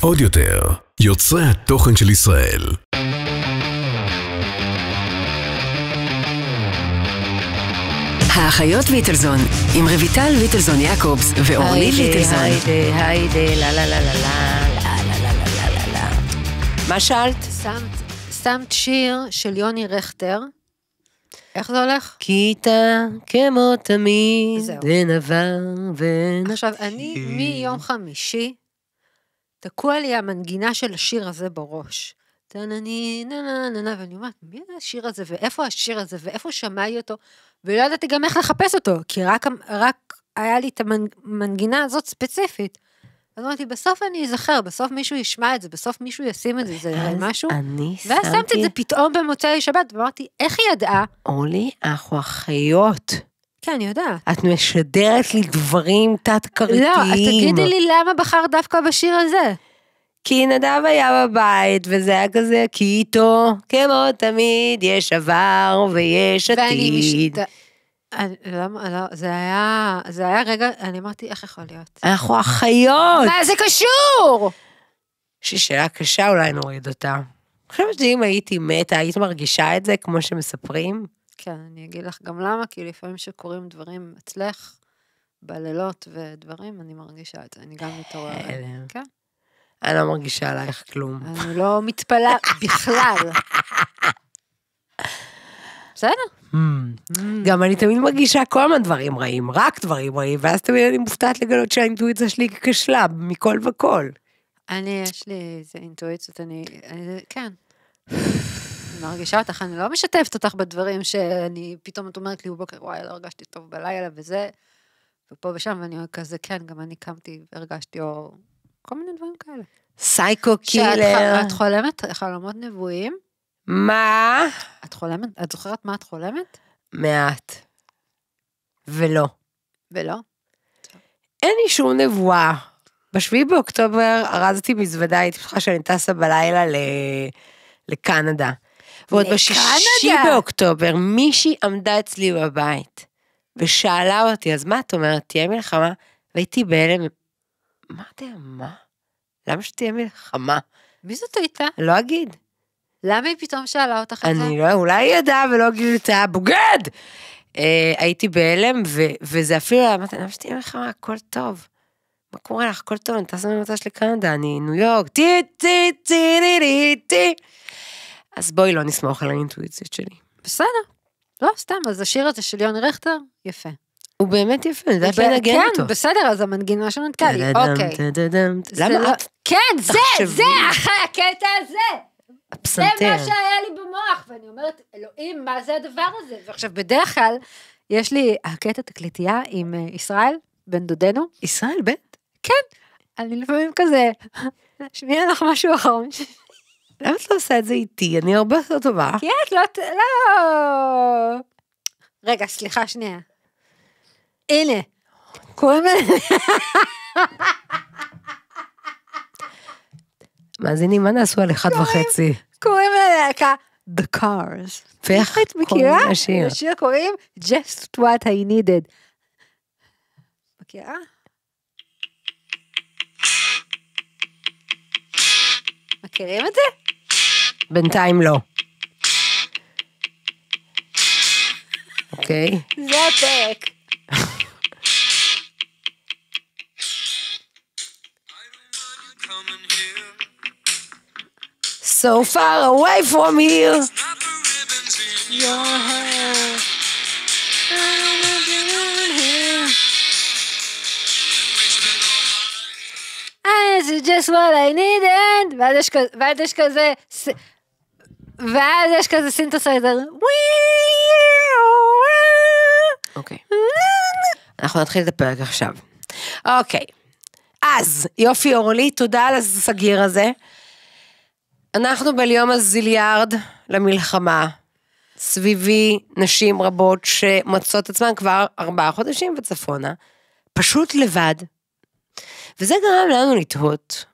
עוד יותר, יוצרי התוכן של ישראל. האחיות ויטלזון, עם רויטל ויטלזון יעקובס ואורלי ליטלזון. היידה, היידה, לה לה לה לה לה לה לה לה לה לה מה שאלת? שמת שיר של יוני רכטר. איך זה הולך? כיתה כמו תמיד, אין עבר ואין... עכשיו, אני מיום חמישי, תקוע לי המנגינה של השיר הזה בראש. ואני אומרת, מי זה השיר הזה, ואיפה השיר הזה, ואיפה שמעי אותו, ולא ידעתי גם איך לחפש אותו, כי רק היה לי את המנגינה הזאת ספציפית. אז אמרתי, בסוף אני אזכר, בסוף מישהו ישמע את זה, בסוף מישהו ישים את זה, זה יראה משהו. אז אני שמתי... ואז שמתי את זה פתאום במוצאי שבת, ואמרתי, איך היא ידעה? אורלי, אנחנו אחיות. כן, אני יודעת. את משדרת לי דברים תת-כרתיים. לא, אז תגידי לי למה בחרת דווקא בשיר הזה. כי נדב היה בבית, וזה היה כזה, כי איתו, כמו תמיד, יש עבר ויש עתיד. ואני... משת... לא, זה היה, רגע, אני אמרתי, איך יכול להיות? אנחנו אחיות! מה זה קשור? יש לי שאלה קשה, אולי נוריד אותה. אני חושבת שאם הייתי מתה, היית מרגישה את זה כמו שמספרים? כן, אני אגיד לך גם למה, כי לפעמים שקורים דברים אצלך, בלילות ודברים, אני מרגישה את זה, אני גם מתעוררת. כן. אני לא מרגישה עלייך כלום. אני לא מתפלאת בכלל. בסדר. Mm. Mm. גם אני תמיד מרגישה כל הזמן דברים רעים, רק דברים רעים, ואז תמיד אני מופתעת לגלות שהאינטואיציה שלי כשלה מכל וכל. אני, יש לי איזה אינטואיציות, אני, אני כן. אני מרגישה אותך, אני לא משתפת אותך בדברים שאני, פתאום את אומרת לי בבוקר, וואי, לא הרגשתי טוב בלילה וזה, ופה ושם, ואני אומרת כזה, כן, גם אני קמתי הרגשתי, או כל מיני דברים כאלה. סייקו קילר. שאת חולמת חלומות נבואים, מה? את חולמת? את זוכרת מה את חולמת? מעט. ולא. ולא? אין לי שום נבואה. ב-7 באוקטובר ארזתי מזוודה, הייתי בטוחה שאני טסה בלילה ל... לקנדה. ועוד בשישי באוקטובר מישהי עמדה אצלי בבית ושאלה אותי, אז מה את אומרת, תהיה מלחמה? והייתי בהלם, אמרתי, מה? למה שתהיה מלחמה? מי זאת הייתה? לא אגיד. למה היא פתאום שאלה אותך את זה? אני לא, אולי היא ידעה ולא גילתה, בוגד! Uh, אה, הייתי בהלם, וזה אפילו, אמרתי, למה שתהיה לך, הכל טוב. מה קורה לך? הכל טוב, אני טסה ממוצא שלי קנדה, אני ניו יורק, טי, טי, טי, טי, טי. טי. אז בואי לא נסמוך על האינטואיציות שלי. בסדר. לא, סתם, אז השיר הזה של יוני רכטר, יפה. הוא באמת יפה, אני יודעת לנגן אותו. כן, בסדר, אז המנגינה שלו נתקע לי, אוקיי. למה? לא- כן, זה, זה, אחרי הקטע הזה. הפסנתר. זה מה שהיה לי במוח, ואני אומרת, אלוהים, מה זה הדבר הזה? ועכשיו, בדרך כלל, יש לי הקטע תקליטייה עם אה, ישראל, בן דודנו. ישראל בן? כן. אני לפעמים כזה, שמיע לך משהו אחרון. למה את לא עושה את זה איתי? אני הרבה יותר טובה. כי את לא... לא... רגע, סליחה שנייה. הנה, קוראים לזה... מאזינים, מה נעשו על אחד וחצי? קוראים ללהקה The Cars. ואיך את קוראים לשיר? לשיר קוראים Just What I Needed. מכירה? מכירים את זה? בינתיים לא. אוקיי. זה הפרק. here so far away from here. זה just what I needed, ואז יש כזה, ואז יש כזה, ואז יש כזה סינתסייזר. אוקיי. אנחנו נתחיל את הפרק עכשיו. אוקיי. אז, יופי אורלי, תודה על הסגיר הזה. אנחנו בליום הזיליארד למלחמה. סביבי נשים רבות שמצות עצמן כבר ארבעה חודשים וצפונה, פשוט לבד. וזה גרם לנו לתהות,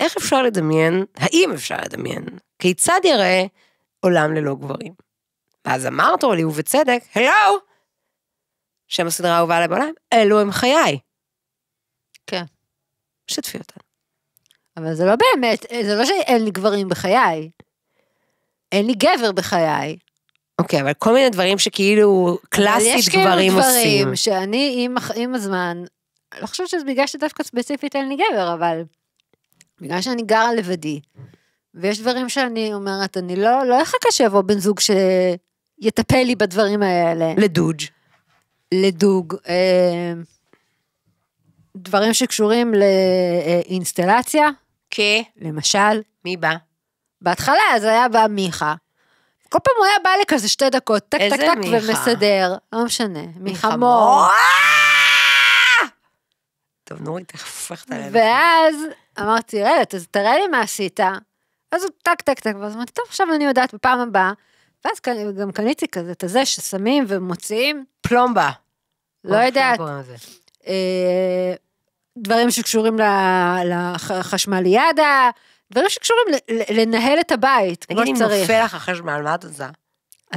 איך אפשר לדמיין, האם אפשר לדמיין, כיצד יראה עולם ללא גברים? ואז אמרת לי, ובצדק, הלו! שם הסדרה האהובה עליי בעולם, אלו הם חיי. כן. שתפי אותנו. אבל זה לא באמת, אה, זה לא שאין לי גברים בחיי. אין לי גבר בחיי. אוקיי, okay, אבל כל מיני דברים שכאילו קלאסית גברים עושים. יש כאילו דברים שאני עם, עם הזמן, לא חושבת שזה בגלל שדווקא ספציפית אין לי גבר, אבל בגלל שאני גרה לבדי, ויש דברים שאני אומרת, אני לא, לא אחכה שיבוא בן זוג שיטפל לי בדברים האלה. לדוג'. לדוג. אה, דברים שקשורים לאינסטלציה, למשל. מי בא? בהתחלה זה היה בא מיכה. כל פעם הוא היה בא לכזה שתי דקות, טק טק טק ומסדר. לא משנה, מיכה מור. טוב, נורית, הפכת עלינו. ואז אמרתי, רגע, אז תראה לי מה עשית. אז הוא טק טק טק, ואז אמרתי, טוב, עכשיו אני יודעת בפעם הבאה. ואז גם קניתי כזה את הזה ששמים ומוציאים. פלומבה. לא יודעת. דברים שקשורים לחשמליאדה, דברים שקשורים לנהל את הבית, כמו שצריך. תגידי, אם נופל לך החשמל, מה את עושה?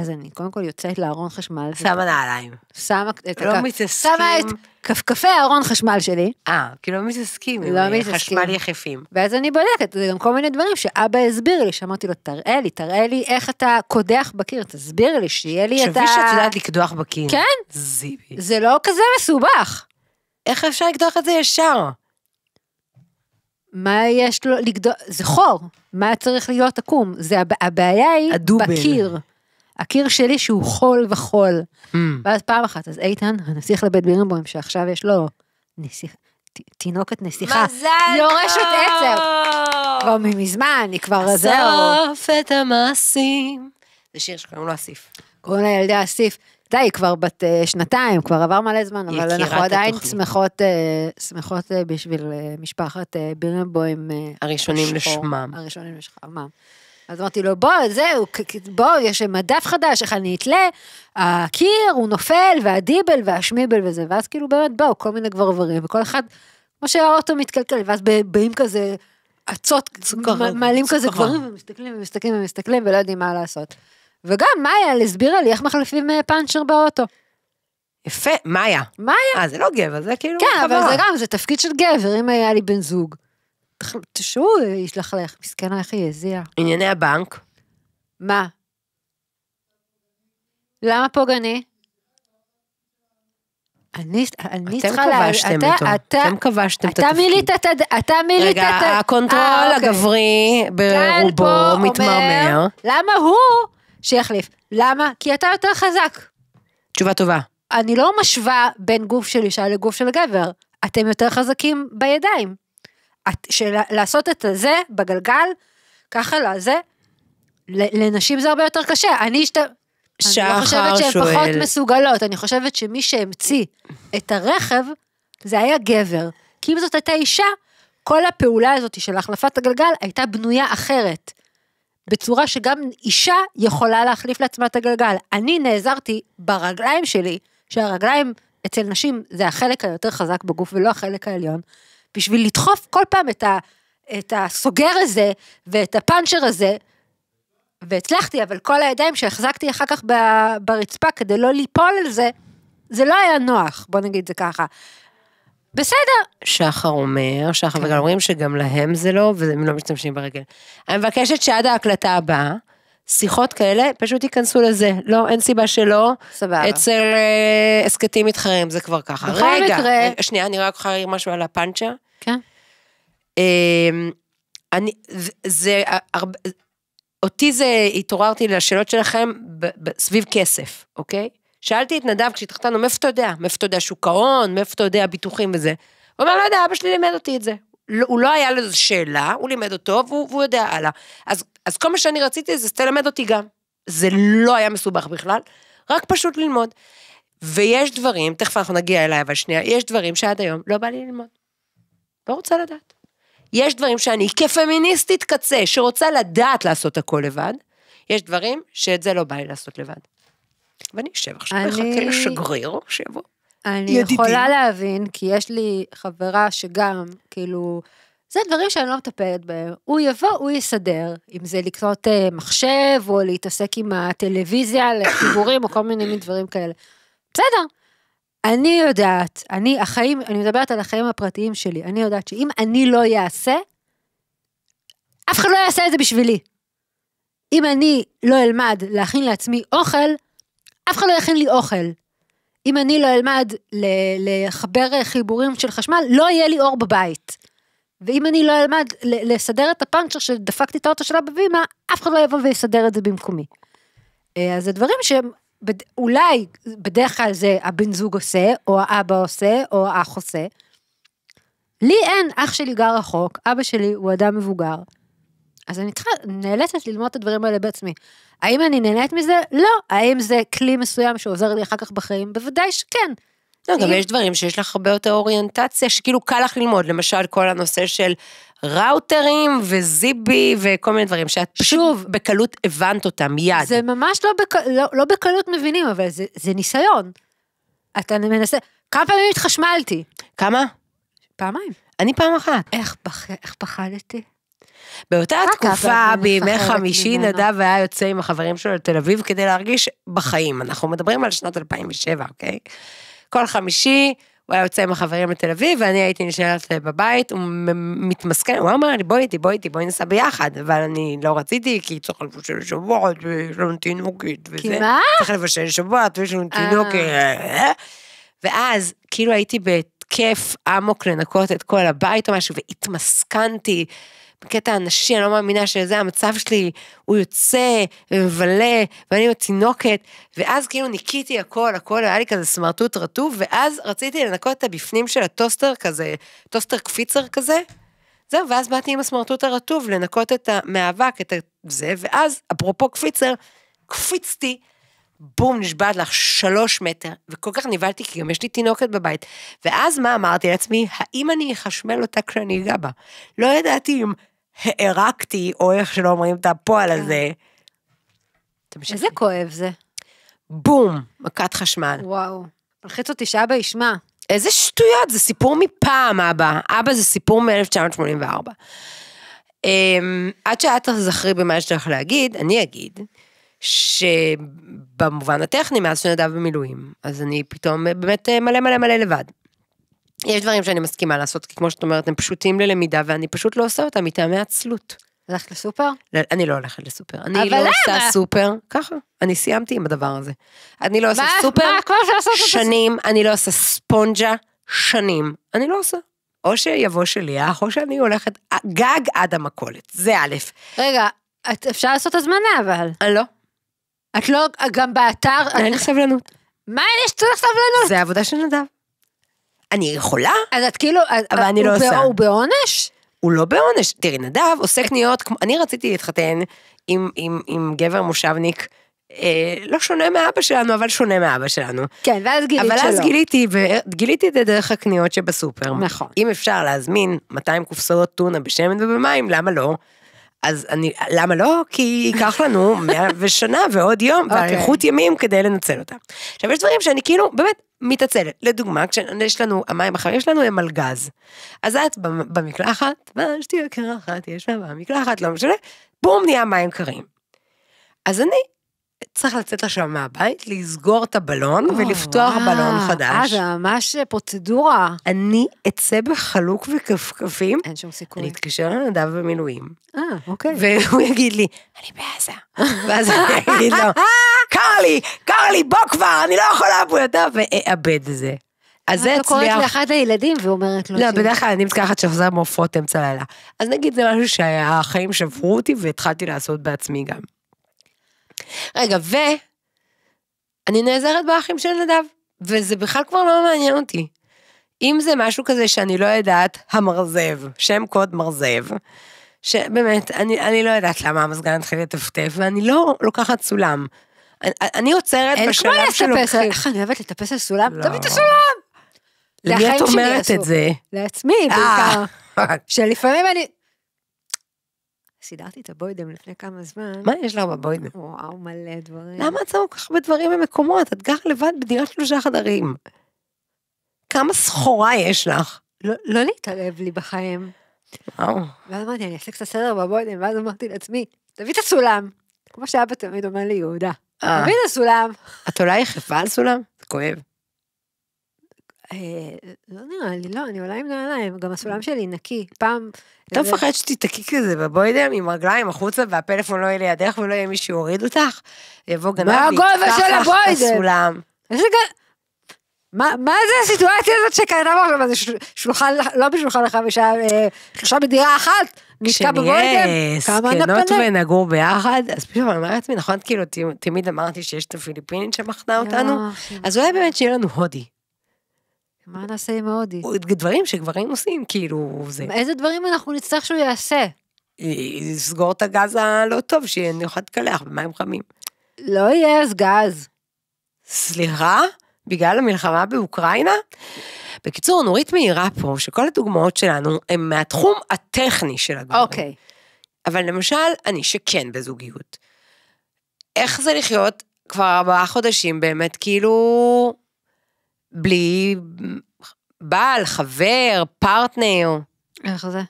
אז אני קודם כל יוצאת לארון חשמל. שמה נעליים. שמה את לא מתעסקים. שמה את כפכפי הארון חשמל שלי. אה, כי לא מתעסקים. לא מתעסקים. חשמל יחפים. ואז אני בודקת, זה גם כל מיני דברים שאבא הסביר לי, שאמרתי לו, תראה לי, תראה לי איך אתה קודח בקיר, תסביר לי, שיהיה לי את ה... תחשבי שאת יודעת לקדוח בקיר. כן. זיבי. זה לא כזה מסובך. איך אפשר לקדוח את זה ישר? מה יש לו לגדול? זה חור, מה צריך להיות עקום? זה הב... הבעיה היא הדובל. בקיר. הקיר שלי שהוא חול וחול. Mm. ואז פעם אחת, אז איתן, הנסיך לבית בירנבוים, שעכשיו יש לו נסיך, ת, תינוקת נסיכה. מזל יורשת עצב. כבר מזמן, היא כבר עזרה. אסוף את המעשים. זה שיר שקוראים לו אסיף. קוראים לילדי אסיף. די, כבר בת uh, שנתיים, כבר עבר מלא זמן, אבל אנחנו עדיין שמחות, uh, שמחות, uh, בשביל uh, משפחת uh, בירנבוים. Uh, הראשונים לשחור, לשמם. הראשונים לשמם. אז אמרתי לו, בוא, זהו, בוא, יש מדף חדש, איך אני אתלה, הקיר, הוא נופל, והדיבל, והשמיבל וזה, ואז כאילו באמת באו כל מיני גברברים, וכל אחד, כמו שהאוטו מתקלקל, ואז באים כזה, עצות, מעלים כזה גברים, ומסתכלים ומסתכלים ומסתכלים, ולא יודעים מה לעשות. וגם מאיה הסבירה לי איך מחליפים אה, פאנצ'ר באוטו. יפה, מאיה. מאיה. אה, זה לא גבר, זה כאילו כן, חברה. אבל זה גם, זה תפקיד של גבר, אם היה לי בן זוג. שהוא אה, ישלח לך, מסכנה, איך היא הזיעה. ענייני הבנק. מה? למה פוגעני? אני, אני צריכה לה... אתם כבשתם אותו, אתה, אתם כבשתם את התפקיד. מילית את הד... אתה מילית את ה... רגע, הקונטרול אה, אוקיי. הגברי ברובו מתמרמר. למה הוא שיחליף. למה? כי אתה יותר חזק. תשובה טובה. אני לא משווה בין גוף של אישה לגוף של גבר. אתם יותר חזקים בידיים. את, של, לעשות את הזה בגלגל, ככה לזה, לנשים זה הרבה יותר קשה. אני השת... אני לא חושבת שהן שואל. פחות מסוגלות, אני חושבת שמי שהמציא את הרכב, זה היה גבר. כי אם זאת הייתה אישה, כל הפעולה הזאת של החלפת הגלגל הייתה בנויה אחרת. בצורה שגם אישה יכולה להחליף לעצמה את הגלגל. אני נעזרתי ברגליים שלי, שהרגליים אצל נשים זה החלק היותר חזק בגוף ולא החלק העליון, בשביל לדחוף כל פעם את, ה, את הסוגר הזה ואת הפאנצ'ר הזה, והצלחתי, אבל כל הידיים שהחזקתי אחר כך ברצפה כדי לא ליפול על זה, זה לא היה נוח, בוא נגיד זה ככה. בסדר, שחר אומר, שחר כן. וגם אומרים שגם להם זה לא, והם לא משתמשים ברגל. אני מבקשת שעד ההקלטה הבאה, שיחות כאלה, פשוט ייכנסו לזה. לא, אין סיבה שלא. סבבה. אצל אה, הסכתים מתחרים זה כבר ככה. בכל רגע, מקרה... רגע, אה, שנייה, אני רק יכולה להגיד משהו על הפאנצ'ה. כן. אה, אני, זה, הרבה, אותי זה, התעוררתי לשאלות שלכם ב, ב, סביב כסף, אוקיי? שאלתי את נדב כשהתחתנו, מאיפה אתה יודע? מאיפה אתה יודע שוק ההון? מאיפה אתה יודע ביטוחים וזה? הוא אמר, לא יודע, אבא שלי לימד אותי את זה. לא, הוא לא היה לו איזו שאלה, הוא לימד אותו והוא, והוא יודע הלאה. אז, אז כל מה שאני רציתי זה שתלמד אותי גם. זה לא היה מסובך בכלל, רק פשוט ללמוד. ויש דברים, תכף אנחנו נגיע אליי, אבל שנייה, יש דברים שעד היום לא בא לי ללמוד. לא רוצה לדעת. יש דברים שאני כפמיניסטית קצה, שרוצה לדעת לעשות הכל לבד, יש דברים שאת זה לא בא לי לעשות לבד. ואני אשב עכשיו, אני... ואחכה לשגריר שיבוא. אני ידידים. יכולה להבין, כי יש לי חברה שגם, כאילו, זה דברים שאני לא מטפלת בהם. הוא יבוא, הוא יסדר, אם זה לקנות אה, מחשב, או להתעסק עם הטלוויזיה לחיבורים, או כל מיני מין דברים כאלה. בסדר. אני יודעת, אני, החיים, אני מדברת על החיים הפרטיים שלי, אני יודעת שאם אני לא אעשה, אף אחד לא יעשה את זה בשבילי. אם אני לא אלמד להכין לעצמי אוכל, אף אחד לא יכין לי אוכל. אם אני לא אלמד לחבר חיבורים של חשמל, לא יהיה לי אור בבית. ואם אני לא אלמד לסדר את הפאנצ'ר שדפקתי את האוטו שלה בבימה, אף אחד לא יבוא ויסדר את זה במקומי. אה, אז זה דברים שהם אולי בדרך כלל זה הבן זוג עושה, או האבא עושה, או האח עושה. לי אין, אח שלי גר רחוק, אבא שלי הוא אדם מבוגר. אז אני צריכה, נאלצת ללמוד את הדברים האלה בעצמי. האם אני נהנית מזה? לא. האם זה כלי מסוים שעוזר לי אחר כך בחיים? בוודאי שכן. לא, גם יש דברים שיש לך הרבה יותר אוריינטציה, שכאילו קל לך ללמוד, למשל כל הנושא של ראוטרים וזיבי וכל מיני דברים, שאת שוב, בקלות הבנת אותם מיד. זה ממש לא, בק... לא, לא בקלות מבינים, אבל זה, זה ניסיון. אתה מנסה, כמה פעמים התחשמלתי? כמה? פעמיים. אני פעם אחת. איך, פח... איך פחדתי? באותה התקופה, בימי חמישי, נדב היה יוצא עם החברים שלו לתל אביב כדי להרגיש בחיים. אנחנו מדברים על שנת 2007, אוקיי? כל חמישי, הוא היה יוצא עם החברים לתל אביב, ואני הייתי נשארת בבית, הוא מתמסכן, הוא אמר לי, בואי איתי, בואי איתי, בואי ניסע ביחד, אבל אני לא רציתי, כי צריך לבשל שבועות, ויש לנו תינוקת, וזה. כי מה? צריך לבשל שבועות, ויש לנו תינוקת. אה. אה, אה. ואז, כאילו הייתי בהתקף אמוק לנקות את כל הבית או משהו, והתמסכנתי. בקטע הנשי, אני לא מאמינה שזה המצב שלי, הוא יוצא ומבלה, ואני עם התינוקת, ואז כאילו ניקיתי הכל, הכל היה לי כזה סמרטוט רטוב, ואז רציתי לנקות את הבפנים של הטוסטר כזה, טוסטר קפיצר כזה. זהו, ואז באתי עם הסמרטוט הרטוב לנקות את המאבק, את זה, ואז, אפרופו קפיצר, קפיצתי בום, נשבעת לך, שלוש מטר, וכל כך נבהלתי, כי גם יש לי תינוקת בבית. ואז מה אמרתי לעצמי? האם אני אחשמל אותה כשאני אגע בה? לא ידעתי אם הערקתי, או איך שלא אומרים את הפועל כן. הזה. איזה כואב זה. בום, מכת חשמל. וואו. מלחיץ אותי שאבא ישמע. איזה שטויות, זה סיפור מפעם, אבא. אבא זה סיפור מ-1984. אמ, עד שאת תזכרי במה יש לך להגיד, אני אגיד שבמובן הטכני, מאז שנדב במילואים, אז אני פתאום אה, באמת אה, מלא מלא מלא לבד. יש דברים שאני מסכימה לעשות, כי כמו שאת אומרת, הם פשוטים ללמידה, ואני פשוט לא עושה אותם מטעמי עצלות. הלכת לסופר? לא, אני לא הולכת לסופר. אני לא למה? עושה סופר, ככה. אני סיימתי עם הדבר הזה. אני לא עושה מה, סופר מה, כבר שנים, אני לא עושה ספונג'ה שנים. אני לא עושה. או שיבוא שליח, אה, או שאני הולכת גג עד המכולת. זה א'. רגע, אפשר לעשות הזמנה אבל. לא. את לא, גם באתר... אין לך סבלנות. מה יש לך סבלנות? זה עבודה של נדב. אני יכולה. אז את כאילו... אבל אני לא עושה. הוא בעונש? הוא לא בעונש. תראי, נדב עושה קניות, אני רציתי להתחתן עם, גבר מושבניק. אה, לא שונה מאבא שלנו, אבל שונה מאבא שלנו. כן, ואז גילית אבל שלא. אבל אז גיליתי, גיליתי את זה דרך הקניות שבסופר. נכון. אם אפשר להזמין 200 קופסאות טונה בשמן ובמים, למה לא? אז אני, למה לא? כי ייקח לנו 100 ושנה ועוד יום, okay. אוקיי. ואריכות ימים כדי לנצל אותה. עכשיו, יש דברים שאני כאילו, באמת, מתעצלת. לדוגמה, כשיש לנו, המים החמים שלנו הם על גז. אז את במקלחת, מה, יש לי קרחת, יש לה במקלחת, לא משנה, בום, נהיה מים קרים. אז אני צריך לצאת עכשיו מהבית, לסגור את הבלון oh, ולפתוח וואו, בלון חדש. אה, זה ממש אה, פרוצדורה. אני אצא בחלוק וכפכפים. אין שום סיכוי. אני אתקשר לנדב במילואים. אה, אוקיי. והוא יגיד לי, אני בעזה. ואז אני אגיד לו, קר לי, קר לי, בוא כבר, אני לא יכולה פה יותר, ואאבד את זה. אז זה הצליח. את לא קוראת לאחד הילדים ואומרת לו... לא, בדרך כלל אני מתקחת שחזר מופעות אמצע לילה. אז נגיד זה משהו שהחיים שברו אותי והתחלתי לעשות בעצמי גם. רגע, ו... אני נעזרת באחים של נדב, וזה בכלל כבר לא מעניין אותי. אם זה משהו כזה שאני לא יודעת, המרזב, שם קוד מרזב, שבאמת, אני, אני לא יודעת למה המזגן התחיל לטפטף, ואני לא לוקחת סולם. אני, אני עוצרת בשלב שלוקחים. אין כמו לטפס, איך אני אוהבת לטפס על סולם? לא. תביא את הסולם! למי את אומרת את זה? לעצמי, אה. בעיקר. שלפעמים אני, סידרתי את הבוידם לפני כמה זמן. מה יש לך בבוידם? וואו, מלא דברים. למה את שמה כל כך הרבה דברים במקומות? את גרה לבד בדירת שלושה חדרים. כמה סחורה יש לך? לא, לא להתערב לי בחיים. וואו. ואז אמרתי, אני אעשה קצת סדר בבוידם, ואז אמרתי לעצמי, תביא את הסולם. כמו שאבא תמיד אומר לי, יהודה. אה. תביא את הסולם. את עולה יחפה על סולם? זה כואב. אה, לא נראה לי, לא, אני עולה עם נעליים, גם הסולם אה. שלי נקי, פעם... אתה מפחד שתיתקעי כזה בבוידם עם רגליים החוצה והפלאפון לא יהיה לידך ולא יהיה מי שיוריד אותך? יבוא גנב ויפתח לך את הסולם. מה, זה הסיטואציה הזאת שקיימת עכשיו? זה שולחן, לא בשולחן החמישה, שלושה אה, בדירה אחת? נתקע בבוידם? כשנהיה זקנות ונגור ביחד, אז פשוט אני אומרת לעצמי, נכון, כאילו, תמיד אמרתי שיש את הפיליפינית שמחנה אותנו, אז אולי באמת שיהיה לנו הודי. מה נעשה עם ההודי? דברים שגברים עושים, כאילו, זה... איזה דברים אנחנו נצטרך שהוא יעשה? אה, לסגור את הגז הלא טוב, שאני אוכל להתקלח במים חמים. לא יהיה אז גז. סליחה? בגלל המלחמה באוקראינה? בקיצור, נורית מעירה פה שכל הדוגמאות שלנו הן מהתחום הטכני של הדברים. אוקיי. Okay. אבל למשל, אני שכן בזוגיות. איך זה לחיות כבר ארבעה חודשים באמת, כאילו... בלי בעל, חבר, פרטנר. איך זה?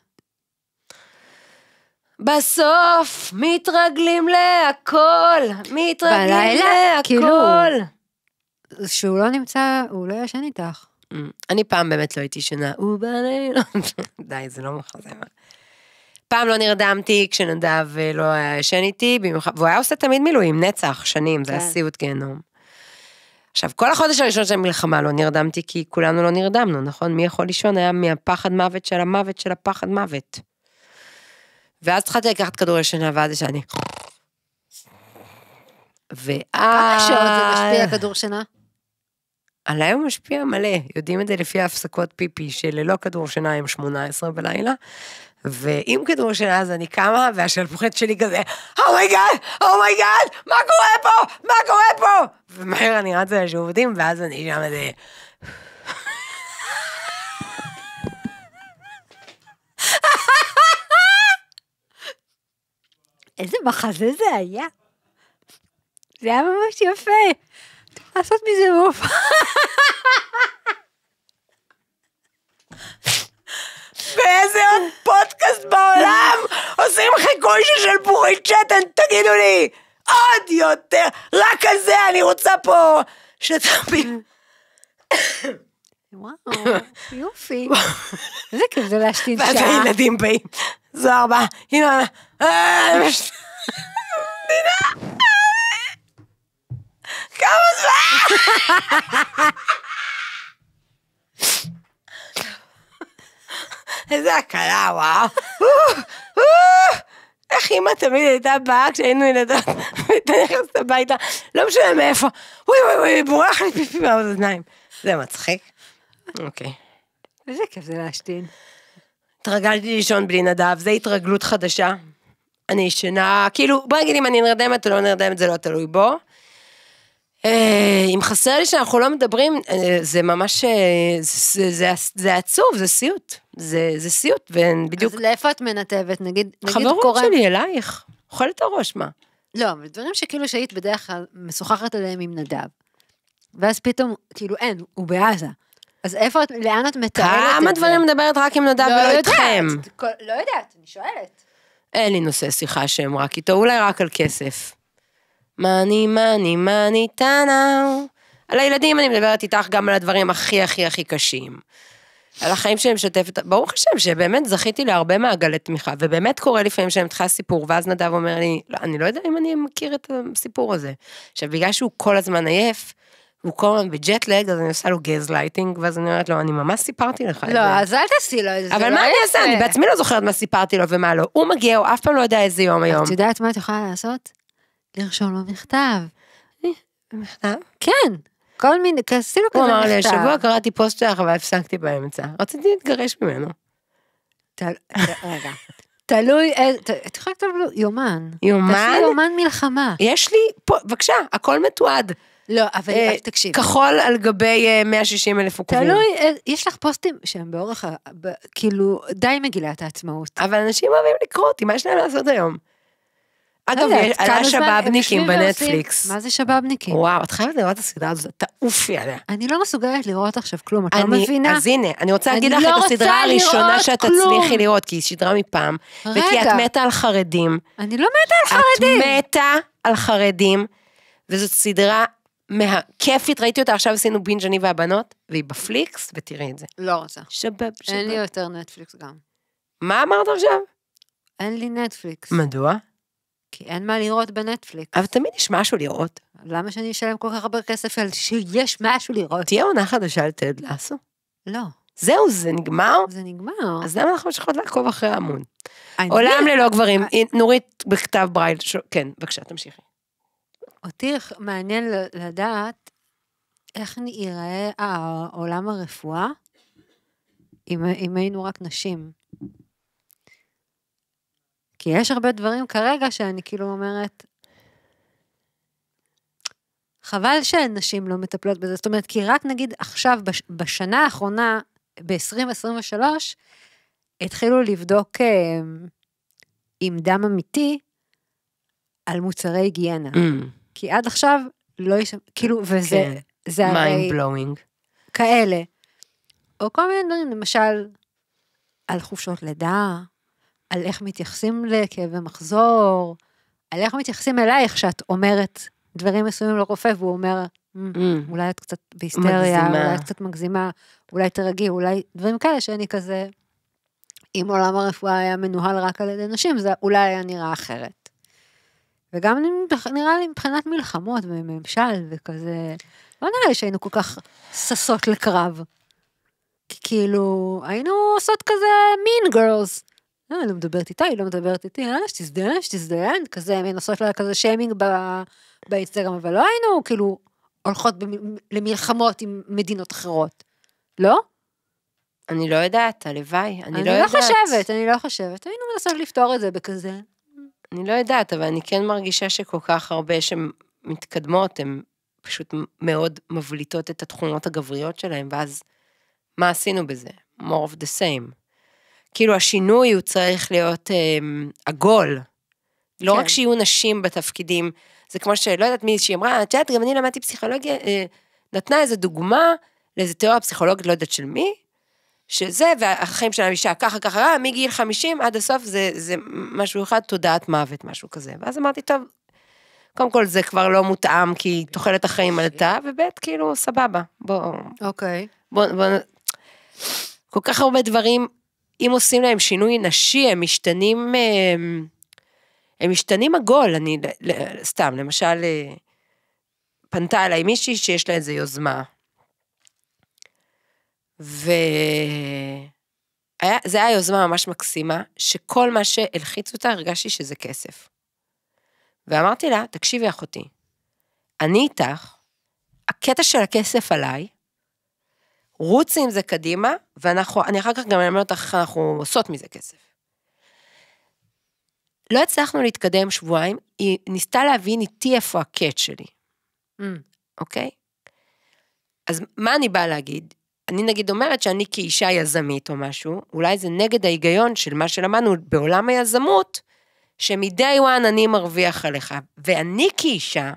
בסוף מתרגלים להכל, מתרגלים כאילו. להכל. כאילו, שהוא לא נמצא, הוא לא ישן איתך. אמ, אני פעם באמת לא הייתי שונה, הוא בלילה. די, זה לא מחזר. פעם לא נרדמתי כשנדב אה, לא היה ישן איתי, והוא היה עושה תמיד מילואים, נצח, שנים, זה היה כן. סיוט גיהנום. עכשיו, כל החודש הראשון של המלחמה לא נרדמתי, כי כולנו לא נרדמנו, נכון? מי יכול לישון היה מהפחד מוות של המוות של הפחד מוות. ואז התחלתי לקחת כדורי שינה, ואז יש אני... ואז... כמה שעות זה משפיע כדור שינה? עליי הוא משפיע מלא, יודעים את זה לפי ההפסקות פיפי, שללא כדור שינה הם 18 בלילה, ועם כדור שינה אז אני קמה, והשלפוחית שלי כזה, אומייגאד, oh אומייגאד, oh מה קורה פה? מה קורה פה? ומהר אני רצה לשירותים, ואז אני שם איזה... איזה מחזה זה היה. זה היה ממש יפה. לעשות מזה מופע. באיזה עוד פודקאסט בעולם עושים חיקוי של פורית שתן, תגידו לי, עוד יותר, רק על זה אני רוצה פה שתבין. וואו, יופי. איזה כיף זה להשתין שעה. ואז הילדים באים, זו בא, הנה, אה, כמה זמן? איזה הקלה, וואו. איך אימא תמיד הייתה באה כשהיינו ילדות, והייתה נכנסת הביתה, לא משנה מאיפה, וואי וואי וואי, בורח לי פיפי מהאוזניים. זה מצחיק. אוקיי. איזה כיף זה להשתין. התרגלתי לישון בלי נדב, זו התרגלות חדשה. אני ישנה, כאילו, בוא נגיד אם אני נרדמת או לא נרדמת, זה לא תלוי בו. אה, אם חסר לי שאנחנו לא מדברים, אה, זה ממש, אה, זה, זה, זה עצוב, זה סיוט. זה, זה סיוט, ובדיוק... אז לאיפה את מנתבת? נגיד, נגיד חברות קורא... שלי אלייך, אוכלת הראש, מה? לא, אבל דברים שכאילו שהיית בדרך כלל משוחחת עליהם עם נדב. ואז פתאום, כאילו אין, הוא בעזה. אז איפה את, לאן את מתארת את זה? כמה דברים מדברת רק עם נדב לא ולא יודעת, איתכם? לא יודעת, אני שואלת. אין לי נושא שיחה שהם רק איתו, אולי רק על כסף. מאני, מאני, מאני, טאנאו. על הילדים אני מדברת איתך גם על הדברים הכי הכי הכי קשים. על החיים שאני משתפת, ברוך השם שבאמת זכיתי להרבה מעגלי תמיכה, ובאמת קורה לפעמים שאני מתחילה סיפור, ואז נדב אומר לי, לא, אני לא יודע אם אני מכיר את הסיפור הזה. עכשיו, בגלל שהוא כל הזמן עייף, הוא כל הזמן בג'טלג, אז אני עושה לו גז לייטינג, ואז אני אומרת לו, אני ממש סיפרתי לך לא, את זה. לא, אז אל תעשי לו את זה. אבל לא מה אני אעשה? אני בעצמי לא זוכרת מה סיפרתי לו ומה לא. הוא מגיע, הוא אף פעם לא יודע איזה יום היום. את יודעת מה את יכולה לעשות? לרשום לו מכתב. מכתב? כן. כל מיני, עשינו כזה מכתב. הוא אמר לי, השבוע קראתי פוסט שלך אבל הפסקתי באמצע. רציתי להתגרש ממנו. רגע. תלוי, את יכולה לכתוב לו יומן. יומן? תעשי יומן מלחמה. יש לי, פה, בבקשה, הכל מתועד. לא, אבל אה, תקשיב. כחול על גבי 160 אה, אלף עוקבים. תלוי, אה, יש לך פוסטים שהם באורך, כאילו, די מגילת העצמאות. אבל אנשים אוהבים לקרוא אותי, מה יש להם לעשות היום? אגב, לא עלה שבאבניקים בנטפליקס. מה זה שבאבניקים? וואו, את חייבת לראות את הסדרה הזאת, תעופי עליה. אני לא מסוגלת לראות עכשיו כלום, את לא מבינה? אז הנה, אני רוצה להגיד לך את לא הסדרה הראשונה שאת תצליחי לראות, כי היא שידרה מפעם. רגע. וכי את מתה על חרדים. אני לא מתה על חרדים. את מתה על חרדים, וזאת סדרה מה... כיפית, ראיתי אותה עכשיו, עשינו בינג' אני והבנות, והיא בפליקס, ותראי את זה. לא רוצה. שבב, שבב. אין לי יותר נטפליקס גם. מה אמרת עכשיו? אין לי נטפליקס. מדוע? כי אין מה לראות בנטפליקס. אבל תמיד יש משהו לראות. למה שאני אשלם כל כך הרבה כסף על שיש משהו לראות? תהיה עונה חדשה על תד לאסו? לא. זהו, זה נגמר? זה נגמר. אז למה אנחנו ממשיכות לעקוב אחרי ההמון? עולם ללא גברים. אה. אה, נורית בכתב ברייל, כן, בבקשה, תמשיכי. אותי מעניין לדעת איך ייראה העולם הרפואה אם היינו רק נשים. כי יש הרבה דברים כרגע שאני כאילו אומרת, חבל שנשים לא מטפלות בזה. זאת אומרת, כי רק נגיד עכשיו, בש, בשנה האחרונה, ב-2023, התחילו לבדוק אה, עם דם אמיתי על מוצרי היגיינה. Mm. כי עד עכשיו לא יש... כאילו, וזה... כן. זה הרי... מיינד בלואוינג. כאלה. או כל מיני דברים, למשל, על חופשות לידה, על איך מתייחסים לכאבי מחזור, על איך מתייחסים אלייך שאת אומרת דברים מסוימים לרופא והוא אומר, mm, mm. אולי את קצת בהיסטריה, מגזימה. אולי את קצת מגזימה, אולי תרגי, אולי דברים כאלה שאני כזה, אם עולם הרפואה היה מנוהל רק על ידי נשים, זה אולי היה נראה אחרת. וגם נראה לי מבחינת מלחמות וממשל וכזה, לא נראה לי שהיינו כל כך ששות לקרב. כי כאילו, היינו עושות כזה mean girls. לא, אה, היא לא מדברת איתה, היא לא מדברת איתי, אה, שתזדיין, שתזדיין, כזה, מנסות לה כזה שיימינג באינסטגרם, אבל לא היינו כאילו הולכות למלחמות עם מדינות אחרות, לא? אני לא יודעת, הלוואי, אני לא יודעת. אני לא חושבת, אני לא חושבת, היינו מנסות לפתור את זה בכזה. אני לא יודעת, אבל אני כן מרגישה שכל כך הרבה שמתקדמות, הן פשוט מאוד מבליטות את התכונות הגבריות שלהן, ואז מה עשינו בזה? more of the same. כאילו השינוי הוא צריך להיות אה, עגול. לא כן. רק שיהיו נשים בתפקידים, זה כמו שלא יודעת מי שהיא אמרה, את יודעת, גם אני למדתי פסיכולוגיה, אה, נתנה איזו דוגמה לאיזה תיאוריה פסיכולוגית, לא יודעת של מי, שזה, והחיים של האישה ככה ככה, אה, מגיל 50 עד הסוף זה, זה משהו אחד, תודעת מוות, משהו כזה. ואז אמרתי, טוב, קודם כל זה כבר לא מותאם, כי תוחלת החיים עלתה, וב' כאילו, סבבה, בואו. אוקיי. Okay. בואו, בוא, כל כך הרבה דברים אם עושים להם שינוי נשי, הם משתנים, אה, הם, משתנים עגול, אני, סתם, למשל, אה, פנתה אליי מישהי שיש לה איזה יוזמה. ו... היה, זה היה יוזמה ממש מקסימה, שכל מה שהלחיץ אותה, הרגשתי שזה כסף. ואמרתי לה, תקשיבי אחותי, אני איתך, הקטע של הכסף עליי, רוצי עם זה קדימה, ואנחנו, אני אחר כך גם אלמד אותך איך אנחנו עושות מזה כסף. לא הצלחנו להתקדם שבועיים, היא ניסתה להבין איתי איפה הקאט שלי, mm. אוקיי? אז מה אני באה להגיד? אני נגיד אומרת שאני כאישה יזמית או משהו, אולי זה נגד ההיגיון של מה שלמדנו בעולם היזמות, שמ-day one אני מרוויח עליך, ואני כאישה,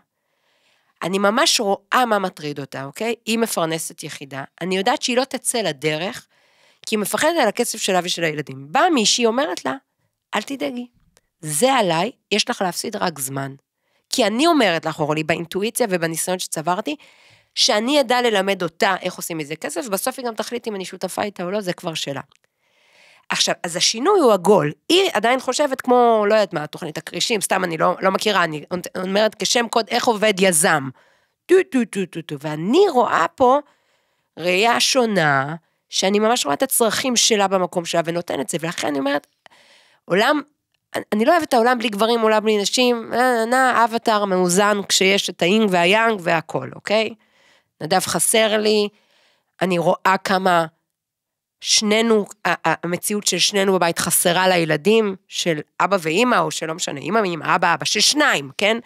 אני ממש רואה מה מטריד אותה, אוקיי? היא מפרנסת יחידה, אני יודעת שהיא לא תצא לדרך, כי היא מפחדת על הכסף שלה ושל הילדים. באה מישהי, אומרת לה, אל תדאגי, זה עליי, יש לך להפסיד רק זמן. כי אני אומרת לך, אורלי, באינטואיציה ובניסיון שצברתי, שאני אדע ללמד אותה איך עושים מזה כסף, בסוף היא גם תחליט אם אני שותפה איתה או לא, זה כבר שלה. עכשיו, אז השינוי הוא עגול. היא עדיין חושבת כמו, לא יודעת מה, תוכנית הכרישים, סתם, אני לא, לא מכירה, אני אומרת כשם קוד, איך עובד יזם. טו טו טו טו טו, ואני רואה פה ראייה שונה, שאני ממש רואה את הצרכים שלה במקום שלה ונותנת את זה, ולכן אני אומרת, עולם, אני לא אוהבת את העולם בלי גברים, עולם בלי נשים, נה, אה, נה, אה, אה, אבטאר מאוזן כשיש את האינג והיאנג והכל, אוקיי? נדב חסר לי, אני רואה כמה שנינו, המציאות של שנינו בבית חסרה לילדים, של אבא ואימא, או שלא משנה, אימא מאמא, אבא, אבא, של שניים, כן?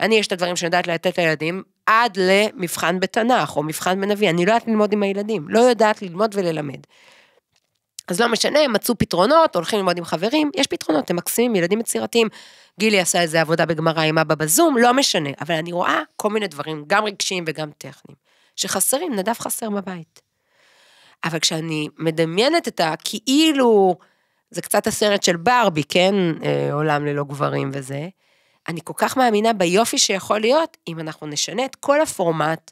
אני, יש את הדברים שאני יודעת לתת לילדים, עד למבחן בתנ"ך, או מבחן בנביא, אני לא יודעת ללמוד עם הילדים, לא יודעת ללמוד וללמד. אז לא משנה, הם מצאו פתרונות, הולכים ללמוד עם חברים, יש פתרונות, הם מקסימים, ילדים יצירתיים. גילי עשה איזה עבודה בגמרא עם אבא בזום, לא משנה, אבל אני רואה כל מיני דברים, גם רגשיים וגם טכניים, שחסרים, נדף חסר בבית. אבל כשאני מדמיינת את הכאילו, זה קצת הסרט של ברבי, כן? אה, עולם ללא גברים וזה. אני כל כך מאמינה ביופי שיכול להיות, אם אנחנו נשנה את כל הפורמט,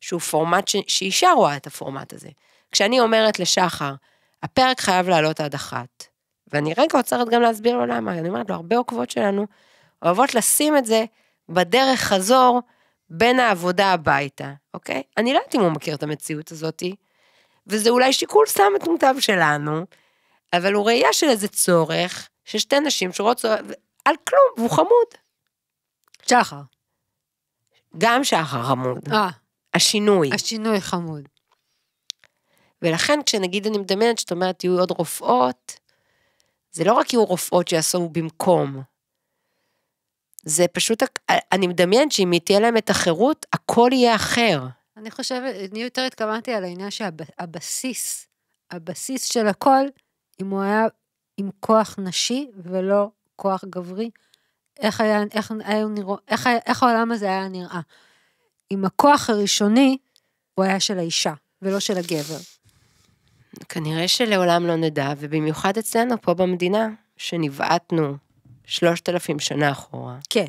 שהוא פורמט ש... שאישה רואה את הפורמט הזה. כשאני אומרת לשחר, הפרק חייב לעלות עד אחת, ואני רגע עוצרת גם להסביר לו למה, אני אומרת לו, הרבה עוקבות שלנו אוהבות לשים את זה בדרך חזור בין העבודה הביתה, אוקיי? אני לא יודעת אם הוא מכיר את המציאות הזאתי, וזה אולי שיקול סתם מטומטם שלנו, אבל הוא ראייה של איזה צורך, ששתי נשים שרוצות, על כלום, והוא חמוד. שחר. גם שחר חמוד. אה. השינוי. השינוי חמוד. ולכן כשנגיד אני מדמיינת, שאת אומרת, יהיו עוד רופאות, זה לא רק יהיו רופאות שיעשו במקום. זה פשוט, אני מדמיינת שאם תהיה להם את החירות, הכל יהיה אחר. אני חושבת, אני יותר התכוונתי על העניין שהבסיס, הבסיס של הכל, אם הוא היה עם כוח נשי ולא כוח גברי, איך, היה, איך, היה נרא, איך, היה, איך העולם הזה היה נראה. עם הכוח הראשוני, הוא היה של האישה, ולא של הגבר. כנראה שלעולם לא נדע, ובמיוחד אצלנו פה במדינה, שנבעטנו שלושת אלפים שנה אחורה. כן.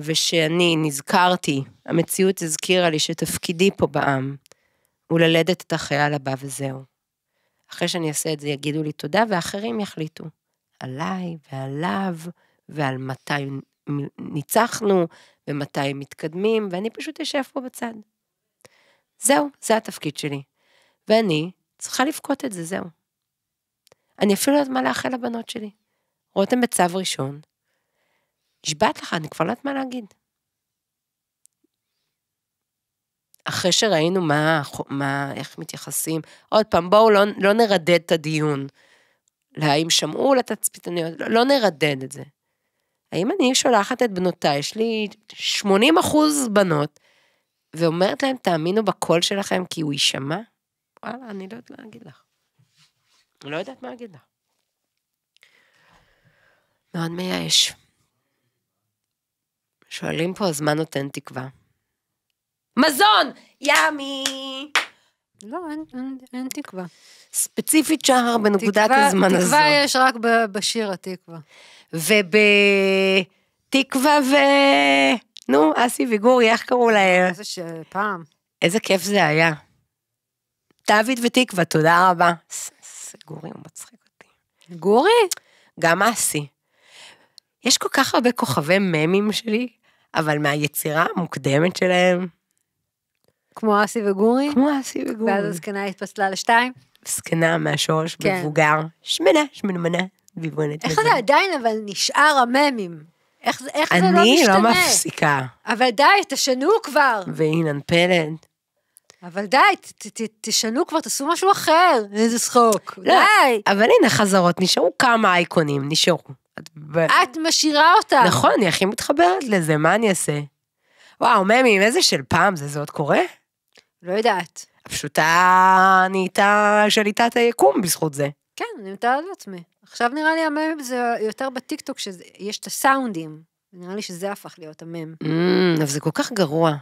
ושאני נזכרתי, המציאות הזכירה לי שתפקידי פה בעם הוא ללדת את החייל הבא וזהו. אחרי שאני אעשה את זה יגידו לי תודה, ואחרים יחליטו. עליי ועליו, ועל מתי ניצחנו, ומתי מתקדמים, ואני פשוט אשב פה בצד. זהו, זה התפקיד שלי. ואני צריכה לבכות את זה, זהו. אני אפילו לא יודעת מה לאחל לבנות שלי. רותם בצו ראשון, נשבעת לך, אני כבר לא יודעת מה להגיד. אחרי שראינו מה, מה, איך מתייחסים, עוד פעם, בואו לא, לא נרדד את הדיון. האם שמעו לתצפיתניות, לא, לא נרדד את זה. האם אני שולחת את בנותיי, יש לי 80 אחוז בנות, ואומרת להם, תאמינו בקול שלכם כי הוא יישמע? וואלה, אני לא יודעת מה להגיד לך. אני לא יודעת מה להגיד לך. מאוד מייאש. שואלים פה, אז מה נותן תקווה? מזון! ימי! לא, אין, אין, אין תקווה. ספציפית שער בנקודת תקווה, הזמן תקווה הזו. תקווה יש רק בשיר התקווה. ובתקווה ו... נו, אסי וגורי, איך קראו להם? איזה ש... פעם. איזה כיף זה היה. דוד ותקווה, תודה רבה. גורי, הוא מצחיק אותי. גורי? גם אסי. יש כל כך הרבה כוכבי ממים שלי, אבל מהיצירה המוקדמת שלהם... כמו אסי וגורי? כמו אסי וגורי. ואז הזקנה התפצלה לשתיים? זקנה מהשורש, כן. מבוגר, שמנה, שמנמנה, ביבונת. איך זה עדיין, אבל נשאר הממים. איך, איך זה לא משתנה? אני לא מפסיקה. אבל די, תשנו כבר. ואילן פלד. אבל די, ת, ת, תשנו כבר, תעשו משהו אחר. איזה צחוק. לא, די. אבל הנה, חזרות, נשארו כמה אייקונים, נשארו. ב... את משאירה אותה. נכון, אני הכי מתחברת לזה, מה אני אעשה? וואו, ממי, עם איזה של פעם זה, זה עוד קורה? לא יודעת. פשוט נהייתה שליטת היקום בזכות זה. כן, אני מתארת לעצמי. עכשיו נראה לי המם זה יותר בטיקטוק, שיש את הסאונדים. נראה לי שזה הפך להיות המם. Mm, אבל זה כל כך גרוע.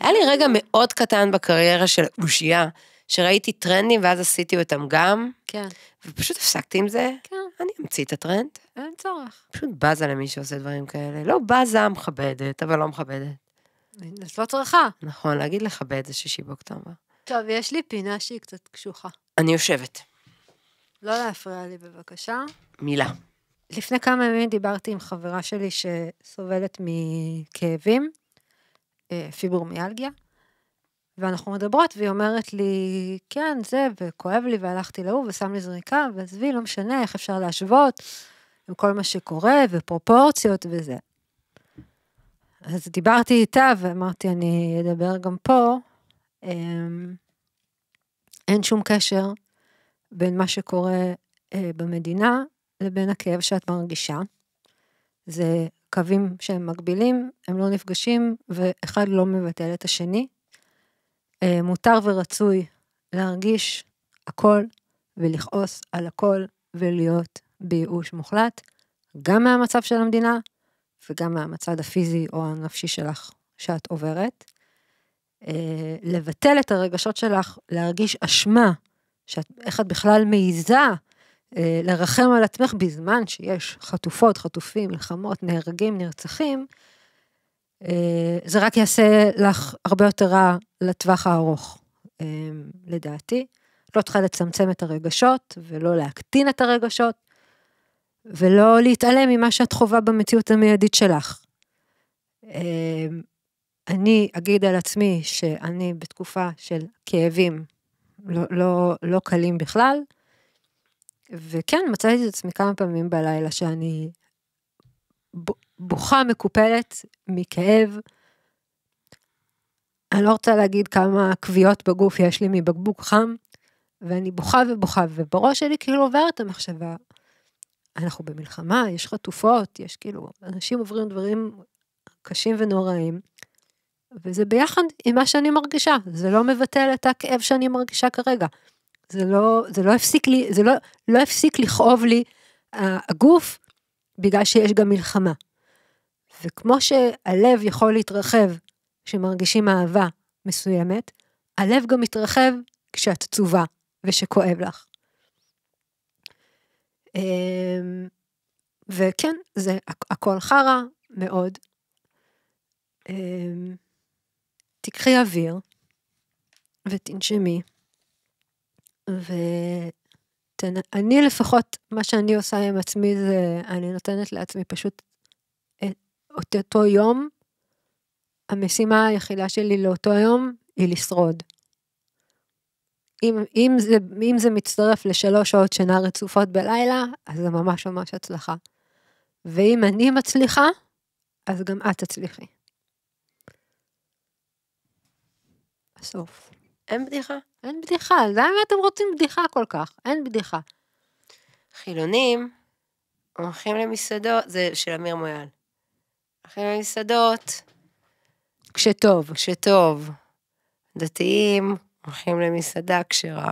היה לי רגע מאוד קטן בקריירה של אושייה, שראיתי טרנדים ואז עשיתי אותם גם. כן. ופשוט הפסקתי עם זה. כן. אני אמציא את הטרנד, אין צורך. פשוט בזה למי שעושה דברים כאלה. לא בזה מכבדת, אבל לא מכבדת. את לא צריכה. נכון, להגיד לכבד זה שישי באוקטובר. טוב, יש לי פינה שהיא קצת קשוחה. אני יושבת. לא להפריע לי בבקשה. מילה. לפני כמה ימים דיברתי עם חברה שלי שסובלת מכאבים, אה, פיברומיאלגיה, ואנחנו מדברות, והיא אומרת לי, כן, זה, וכואב לי, והלכתי להוא, ושם לי זריקה, ועזבי, לא משנה, איך אפשר להשוות. עם כל מה שקורה ופרופורציות וזה. אז דיברתי איתה ואמרתי, אני אדבר גם פה. אמ, אין שום קשר בין מה שקורה אה, במדינה לבין הכאב שאת מרגישה. זה קווים שהם מגבילים, הם לא נפגשים, ואחד לא מבטל את השני. אה, מותר ורצוי להרגיש הכל, ולכעוס על הכל, ולהיות בייאוש מוחלט, גם מהמצב של המדינה וגם מהמצד הפיזי או הנפשי שלך שאת עוברת. אה, לבטל את הרגשות שלך, להרגיש אשמה, שאת, איך את בכלל מעיזה אה, לרחם על עצמך בזמן שיש חטופות, חטופים, מלחמות, נהרגים, נרצחים, אה, זה רק יעשה לך הרבה יותר רע לטווח הארוך, לדעתי. את לא צריכה לצמצם את הרגשות ולא להקטין את הרגשות, ולא להתעלם ממה שאת חווה במציאות המיידית שלך. אמ, אני אגיד על עצמי שאני בתקופה של כאבים לא, לא, לא קלים בכלל, וכן, מצאתי את עצמי כמה פעמים בלילה שאני בוכה מקופלת מכאב. אני לא רוצה להגיד כמה כוויות בגוף יש לי מבקבוק חם, ואני בוכה ובוכה, ובראש שלי כאילו עוברת המחשבה, אנחנו במלחמה, יש חטופות, יש כאילו, אנשים עוברים דברים קשים ונוראים, וזה ביחד עם מה שאני מרגישה, זה לא מבטל את הכאב שאני מרגישה כרגע. זה לא, זה לא הפסיק לי, זה לא, לא הפסיק לכאוב לי אה, הגוף, בגלל שיש גם מלחמה. וכמו שהלב יכול להתרחב כשמרגישים אהבה מסוימת, הלב גם מתרחב כשאת עצובה ושכואב לך. אמ, וכן, זה הכל חרא מאוד. אמ, תקחי אוויר ותנשמי, ואני לפחות, מה שאני עושה עם עצמי זה, אני נותנת לעצמי פשוט אה, את אותו יום, המשימה היחידה שלי לאותו יום היא לשרוד. אם, אם, זה, אם זה מצטרף לשלוש שעות שינה רצופות בלילה, אז זה ממש ממש הצלחה. ואם אני מצליחה, אז גם את תצליחי. הסוף. אין בדיחה? אין בדיחה, למה אתם רוצים בדיחה כל כך? אין בדיחה. חילונים הולכים למסעדות, זה של אמיר מויאל. הולכים למסעדות. כשטוב. כשטוב. דתיים הולכים למסעדה כשרה.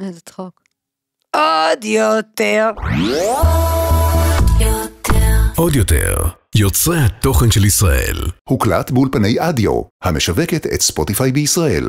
איזה צחוק. עוד יותר. עוד יותר, יוצרי התוכן של ישראל. הוקלט באולפני אדיו, המשווקת את ספוטיפיי בישראל.